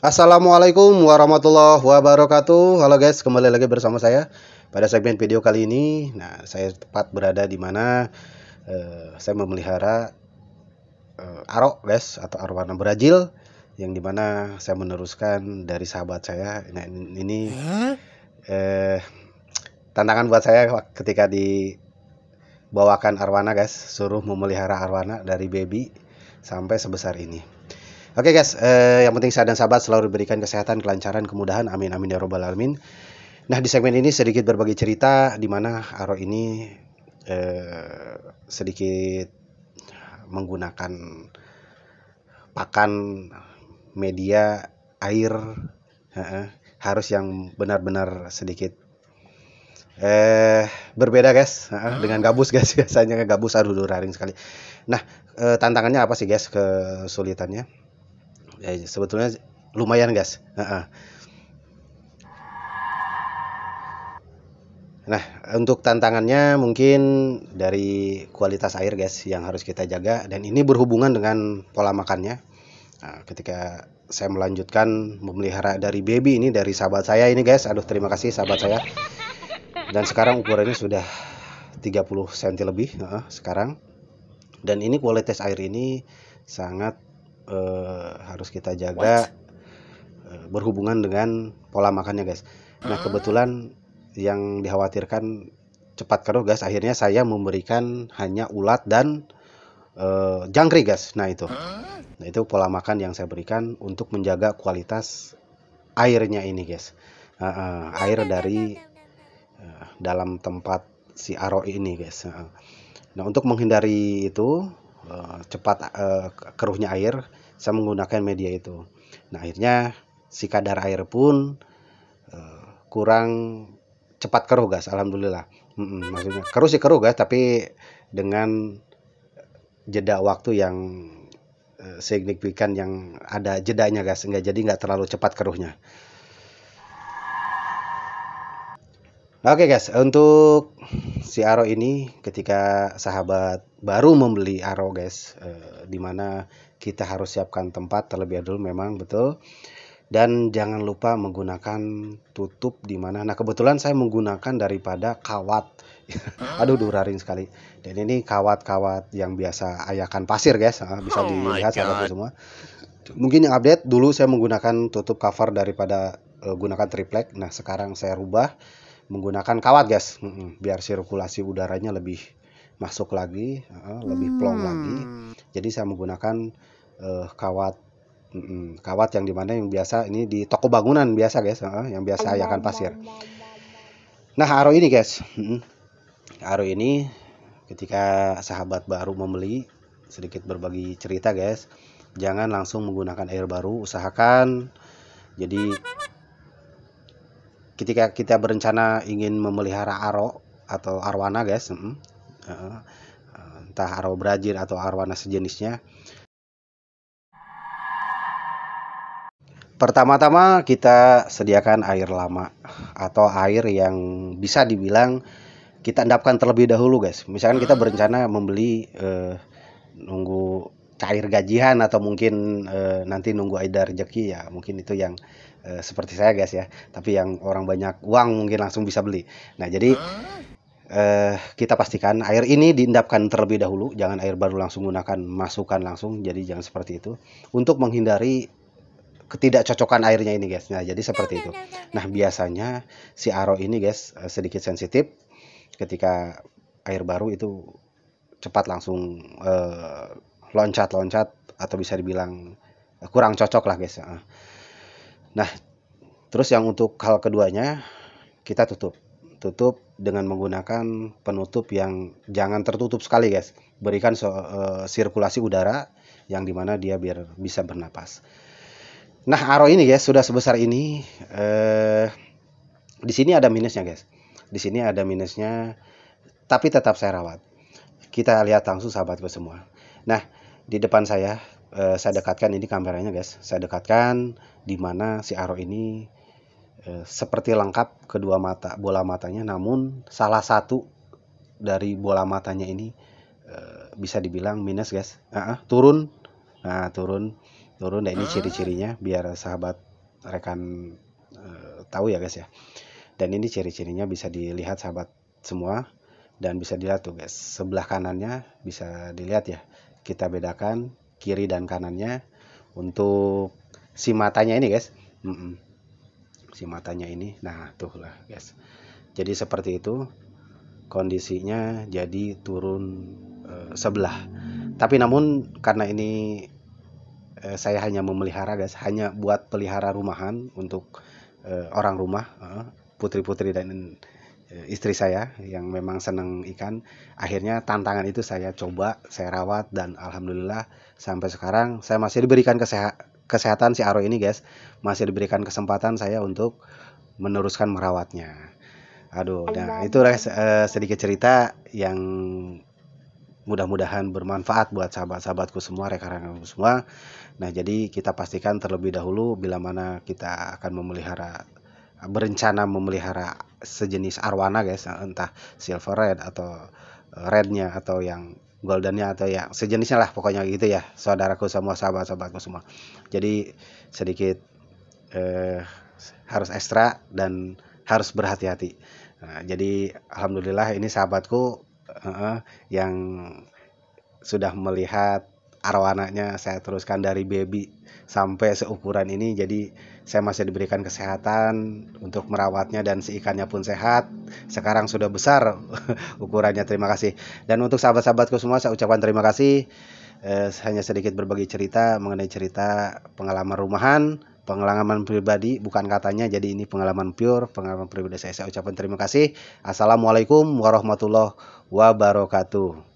Assalamualaikum warahmatullahi wabarakatuh. Halo guys, kembali lagi bersama saya pada segmen video kali ini. Nah, saya tepat berada di mana uh, saya memelihara uh, arok guys atau arwana Brazil yang dimana saya meneruskan dari sahabat saya. Nah, ini eh uh, tantangan buat saya ketika dibawakan arwana guys, suruh memelihara arwana dari baby sampai sebesar ini. Oke okay guys, eh, yang penting saya dan sahabat selalu diberikan kesehatan, kelancaran, kemudahan. Amin amin ya robbal alamin. Nah di segmen ini sedikit berbagi cerita di mana Aro ini eh, sedikit menggunakan pakan media air eh, harus yang benar-benar sedikit eh berbeda guys eh, dengan gabus guys biasanya gabus aduh raring sekali. Nah eh, tantangannya apa sih guys kesulitannya? ya, sebetulnya lumayan guys Nah, untuk tantangannya mungkin dari kualitas air guys yang harus kita jaga dan ini berhubungan dengan pola makannya. Nah, ketika saya melanjutkan memelihara dari baby ini dari sahabat saya ini guys. Aduh, terima kasih sahabat saya. Dan sekarang ukurannya sudah 30 cm lebih nah, sekarang. Dan ini kualitas air ini sangat uh, harus kita jaga uh, berhubungan dengan pola makannya guys. Nah ah. kebetulan yang dikhawatirkan cepat keruh guys, akhirnya saya memberikan hanya ulat dan uh, jangkrik guys. Nah itu, ah. nah, itu pola makan yang saya berikan untuk menjaga kualitas airnya ini guys. Uh, uh, air dari uh, dalam tempat si aro ini guys. Uh, nah untuk menghindari itu Eh, cepat uh, keruhnya air saya menggunakan media itu nah akhirnya si kadar air pun uh, kurang cepat keruh gas alhamdulillah mm -mm, maksudnya keruh sih keruh gas tapi dengan jeda waktu yang uh, signifikan yang ada jedanya gas enggak jadi nggak terlalu cepat keruhnya Oke okay guys, untuk si Aro ini ketika sahabat baru membeli Aro guys eh, dimana kita harus siapkan tempat terlebih dahulu memang betul dan jangan lupa menggunakan tutup dimana nah kebetulan saya menggunakan daripada kawat aduh durarin sekali dan ini kawat-kawat yang biasa ayakan pasir guys nah, bisa oh dilihat sahabat semua mungkin yang update dulu saya menggunakan tutup cover daripada uh, gunakan triplek nah sekarang saya rubah menggunakan kawat guys biar sirkulasi udaranya lebih masuk lagi lebih hmm. plong hmm. lagi jadi saya menggunakan uh, kawat mm, kawat yang dimana yang biasa ini di toko bangunan biasa guys uh, yang biasa ayakan pasir nah aro ini guys aro ini ketika sahabat baru membeli sedikit berbagi cerita guys jangan langsung menggunakan air baru usahakan jadi ketika kita berencana ingin memelihara aro atau arwana guys entah aro brajir atau arwana sejenisnya pertama-tama kita sediakan air lama atau air yang bisa dibilang kita endapkan terlebih dahulu guys misalkan kita berencana membeli eh, nunggu cair gajihan atau mungkin eh, nanti nunggu ada rezeki ya mungkin itu yang Eh, seperti saya guys ya tapi yang orang banyak uang mungkin langsung bisa beli nah jadi eh, kita pastikan air ini diendapkan terlebih dahulu, jangan air baru langsung gunakan masukan langsung, jadi jangan seperti itu untuk menghindari ketidakcocokan airnya ini guys. Nah jadi seperti itu. Nah biasanya si aro ini guys eh, sedikit sensitif ketika air baru itu cepat langsung eh, loncat-loncat atau bisa dibilang kurang cocok lah guys. Ya. Nah, terus yang untuk hal keduanya kita tutup. Tutup dengan menggunakan penutup yang jangan tertutup sekali, guys. Berikan so, uh, sirkulasi udara yang dimana dia biar bisa bernapas. Nah, aro ini, guys, sudah sebesar ini. Eh, di sini ada minusnya, guys. Di sini ada minusnya, tapi tetap saya rawat. Kita lihat langsung sahabatku semua. Nah, di depan saya eh, saya dekatkan ini kameranya guys saya dekatkan dimana si arrow ini eh, seperti lengkap kedua mata bola matanya namun salah satu dari bola matanya ini eh, bisa dibilang minus guys uh -uh, turun nah turun turun dan ini ah. ciri-cirinya biar sahabat rekan eh, tahu ya guys ya dan ini ciri-cirinya bisa dilihat sahabat semua dan bisa dilihat tuh guys sebelah kanannya bisa dilihat ya kita bedakan kiri dan kanannya untuk si matanya ini guys si matanya ini nah tuh lah guys jadi seperti itu kondisinya jadi turun e, sebelah tapi namun karena ini e, saya hanya memelihara guys hanya buat pelihara rumahan untuk e, orang rumah putri-putri dan Eh, istri saya yang memang seneng ikan akhirnya tantangan itu saya coba saya rawat dan alhamdulillah sampai sekarang saya masih diberikan kesehatan si Aro ini guys masih diberikan kesempatan saya untuk meneruskan merawatnya aduh nah itu res, eh, sedikit cerita yang mudah-mudahan bermanfaat buat sahabat-sahabatku semua rekan-rekanku semua nah jadi kita pastikan terlebih dahulu bila mana kita akan memelihara berencana memelihara sejenis arwana guys entah silver red atau eh, rednya atau yang goldennya atau yang sejenisnya lah pokoknya gitu ya saudaraku semua sahabat-sahabatku semua jadi sedikit eh, harus ekstra dan harus berhati-hati nah, jadi alhamdulillah ini sahabatku eh, yang sudah melihat arwananya saya teruskan dari baby sampai seukuran ini jadi saya masih diberikan kesehatan untuk merawatnya dan si ikannya pun sehat sekarang sudah besar ukurannya terima kasih dan untuk sahabat-sahabatku semua saya ucapkan terima kasih eh, hanya sedikit berbagi cerita mengenai cerita pengalaman rumahan pengalaman pribadi bukan katanya jadi ini pengalaman pure pengalaman pribadi saya saya ucapkan terima kasih assalamualaikum warahmatullahi wabarakatuh